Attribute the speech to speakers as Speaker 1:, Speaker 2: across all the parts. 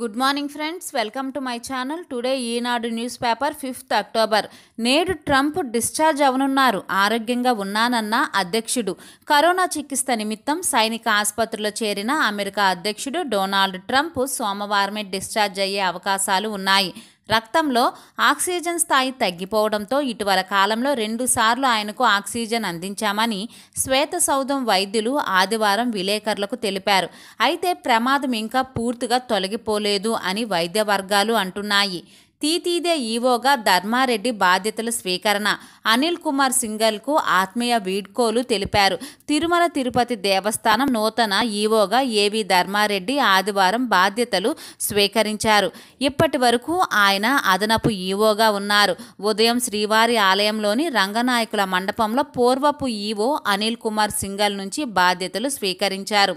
Speaker 1: good morning friends welcome to my channel today Eenadu news paper fifth October నేడు Trump discharge అవనున్నారు ఆరోగ్యంగా ఉన్నానన్న అధ్యక్షుడు కరోనా చికిత్స నిమిత్తం సైనిక ఆసుపత్రిలో చేరిన అమెరికా అధ్యక్షుడు డొనాల్డ్ ట్రంప్ సోమవారమే డిశ్చార్జ్ అయ్యే అవకాశాలు ఉన్నాయి రక్తంలో ఆక్సిజన్ స్థాయి తగ్గిపోవడంతో ఇటీవల కాలంలో రెండుసార్లు ఆయనకు ఆక్సిజన్ అందించామని శ్వేత సౌధం వైద్యులు ఆదివారం విలేకరులకు తెలిపారు అయితే ప్రమాదం ఇంకా పూర్తిగా తొలగిపోలేదు అని వైద్య వర్గాలు అంటున్నాయి తీతీదే ఈవోగా ధర్మారెడ్డి బాధ్యతల స్వీకరణ అనిల్ కుమార్ సింగల్కు ఆత్మీయ వీడ్కోలు తెలిపారు తిరుమల తిరుపతి దేవస్థానం నూతన ఈవోగా ఏవి ధర్మారెడ్డి ఆదివారం బాధ్యతలు స్వీకరించారు ఇప్పటి వరకు ఆయన అదనపు ఈవోగా ఉన్నారు ఉదయం శ్రీవారి ఆలయంలోని రంగనాయకుల మండపంలో పూర్వపు ఈవో అనిల్ కుమార్ సింగల్ నుంచి బాధ్యతలు స్వీకరించారు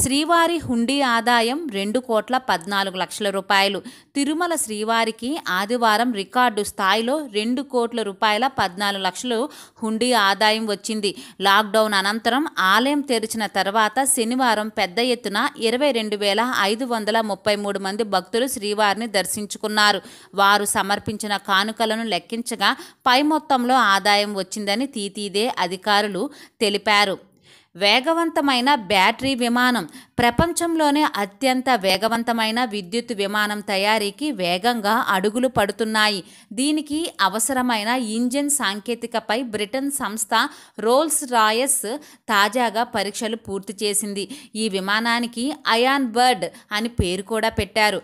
Speaker 1: శ్రీవారి హుండీ ఆదాయం రెండు కోట్ల పద్నాలుగు లక్షల రూపాయలు తిరుమల శ్రీవారికి ఆదివారం రికార్డు స్థాయిలో రెండు కోట్ల రూపాయల పద్నాలుగు లక్షలు హుండీ ఆదాయం వచ్చింది లాక్డౌన్ అనంతరం ఆలయం తెరిచిన తర్వాత శనివారం పెద్ద ఎత్తున ఇరవై రెండు వేల ఐదు వందల ముప్పై మూడు మంది భక్తులు శ్రీవారిని దర్శించుకున్నారు వారు సమర్పించిన కానుకలను లెక్కించగా పై మొత్తంలో ఆదాయం వచ్చిందని తీతీదే అధికారులు తెలిపారు వేగవంతమైన బ్యాటరీ విమానం ప్రపంచంలోనే అత్యంత వేగవంతమైన విద్యుత్ విమానం తయారీకి వేగంగా అడుగులు పడుతున్నాయి దీనికి అవసరమైన ఇంజిన్ సాంకేతికపై బ్రిటన్ సంస్థ రోల్స్ రాయస్ తాజాగా పరీక్షలు పూర్తి చేసింది ఈ విమానానికి అయాన్ బర్డ్ అని పేరు కూడా పెట్టారు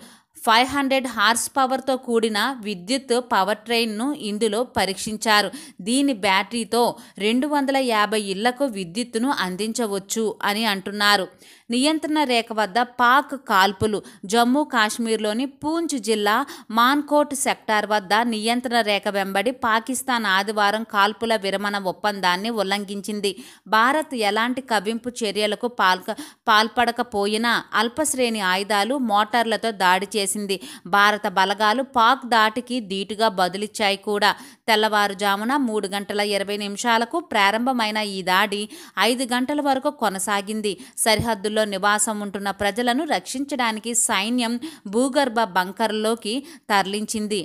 Speaker 1: ఫైవ్ హండ్రెడ్ హార్స్ పవర్తో కూడిన విద్యుత్ పవర్ ట్రైన్ను ఇందులో పరీక్షించారు దీని బ్యాటరీతో రెండు వందల యాభై ఇళ్లకు విద్యుత్తును అందించవచ్చు అని అంటున్నారు నియంత్రణ రేఖ వద్ద పాక్ కాల్పులు జమ్మూ కాశ్మీర్లోని పూంచ్ జిల్లా మాన్కోట్ సెక్టార్ వద్ద నియంత్రణ రేఖ వెంబడి పాకిస్తాన్ ఆదివారం కాల్పుల విరమణ ఒప్పందాన్ని ఉల్లంఘించింది భారత్ ఎలాంటి కవింపు చర్యలకు పాల్క పాల్పడకపోయినా అల్పశ్రేణి ఆయుధాలు మోటార్లతో దాడి చేసింది భారత బలగాలు పాక్ దాటికి ధీటుగా బదులిచ్చాయి కూడా తెల్లవారుజామున మూడు గంటల ఇరవై నిమిషాలకు ప్రారంభమైన ఈ దాడి ఐదు గంటల వరకు కొనసాగింది సరిహద్దుల్లో నివాసం ఉంటున్న ప్రజలను రక్షించడానికి సైన్యం భూగర్భ బంకర్లోకి తరలించింది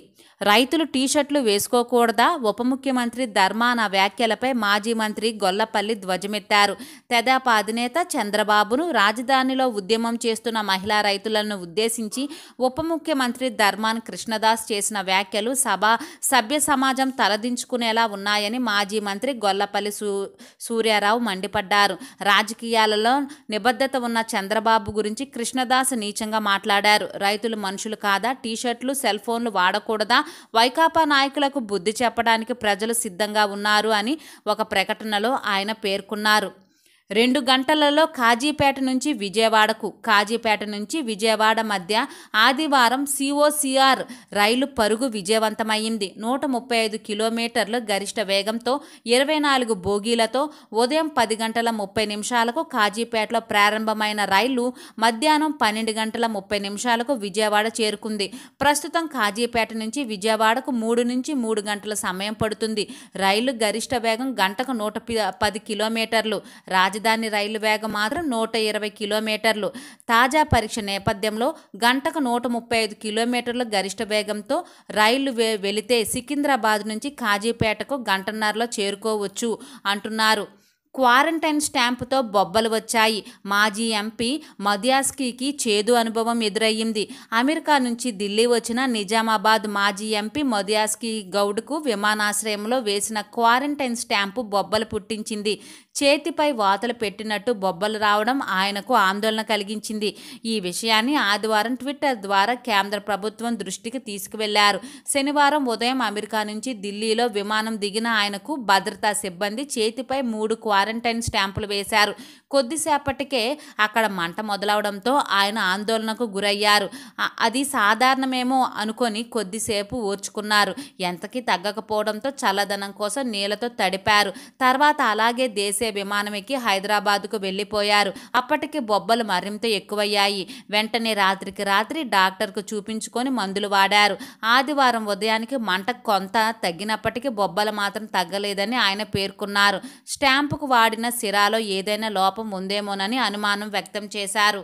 Speaker 1: రైతులు టీషర్ట్లు వేసుకోకూడదా ఉప ముఖ్యమంత్రి ధర్మాన వ్యాఖ్యలపై మాజీ మంత్రి గొల్లపల్లి ధ్వజమెత్తారు తెదాప అధినేత చంద్రబాబును రాజధానిలో ఉద్యమం చేస్తున్న మహిళా రైతులను ఉద్దేశించి ఉప ముఖ్యమంత్రి ధర్మాన్ కృష్ణదాస్ చేసిన వ్యాఖ్యలు సభ సభ్య సమాజం తలదించుకునేలా ఉన్నాయని మాజీ మంత్రి గొల్లపల్లి సూ సూర్యారావు మండిపడ్డారు రాజకీయాలలో నిబద్ధత ఉన్న చంద్రబాబు గురించి కృష్ణదాస్ నీచంగా మాట్లాడారు రైతులు మనుషులు కాదా టీషర్ట్లు సెల్ ఫోన్లు వాడకూడదా వైకాపా నాయకులకు బుద్ధి చెప్పడానికి ప్రజలు సిద్ధంగా ఉన్నారు అని ఒక ప్రకటనలో ఆయన పేర్కొన్నారు రెండు గంటలలో కాజీపేట నుంచి విజయవాడకు కాజీపేట నుంచి విజయవాడ మధ్య ఆదివారం సిఓసిఆర్ రైలు పరుగు విజయవంతమైంది నూట ముప్పై ఐదు కిలోమీటర్ల గరిష్ట వేగంతో ఇరవై నాలుగు బోగీలతో ఉదయం పది గంటల ముప్పై నిమిషాలకు కాజీపేటలో ప్రారంభమైన రైలు మధ్యాహ్నం పన్నెండు గంటల ముప్పై నిమిషాలకు విజయవాడ చేరుకుంది ప్రస్తుతం కాజీపేట నుంచి విజయవాడకు మూడు నుంచి మూడు గంటల సమయం పడుతుంది రైలు గరిష్ట వేగం గంటకు నూట పది కిలోమీటర్లు రాజ రాజధాని రైలు వేగం మాత్రం నూట ఇరవై కిలోమీటర్లు తాజా పరీక్ష నేపథ్యంలో గంటకు నూట ముప్పై ఐదు కిలోమీటర్ల గరిష్ట వేగంతో రైలు వెళితే సికింద్రాబాద్ నుంచి కాజీపేటకు గంటన్నరలో చేరుకోవచ్చు అంటున్నారు క్వారంటైన్ స్టాంపుతో బొబ్బలు వచ్చాయి మాజీ ఎంపీ మద్యాస్కీకి చేదు అనుభవం ఎదురయ్యింది అమెరికా నుంచి ఢిల్లీ వచ్చిన నిజామాబాద్ మాజీ ఎంపీ మద్యాస్కీ గౌడ్కు విమానాశ్రయంలో వేసిన క్వారంటైన్ స్టాంపు బొబ్బలు పుట్టించింది చేతిపై వాతలు పెట్టినట్టు బొబ్బలు రావడం ఆయనకు ఆందోళన కలిగించింది ఈ విషయాన్ని ఆదివారం ట్విట్టర్ ద్వారా కేంద్ర ప్రభుత్వం దృష్టికి తీసుకువెళ్లారు శనివారం ఉదయం అమెరికా నుంచి ఢిల్లీలో విమానం దిగిన ఆయనకు భద్రతా సిబ్బంది చేతిపై మూడు క్వారంటైన్ క్వారంటైన్ స్టాంపులు వేశారు కొద్దిసేపటికే అక్కడ మంట మొదలవడంతో ఆయన ఆందోళనకు గురయ్యారు అది సాధారణమేమో అనుకొని కొద్దిసేపు ఓర్చుకున్నారు ఎంతకీ తగ్గకపోవడంతో చల్లదనం కోసం నీళ్లతో తడిపారు తర్వాత అలాగే దేశీయ ఎక్కి హైదరాబాద్కు వెళ్ళిపోయారు అప్పటికి బొబ్బలు మరింత ఎక్కువయ్యాయి వెంటనే రాత్రికి రాత్రి డాక్టర్కు చూపించుకొని మందులు వాడారు ఆదివారం ఉదయానికి మంట కొంత తగ్గినప్పటికీ బొబ్బలు మాత్రం తగ్గలేదని ఆయన పేర్కొన్నారు స్టాంపుకు వాడిన సిరాలో ఏదైనా లోపం ఉందేమోనని అనుమానం వ్యక్తం చేశారు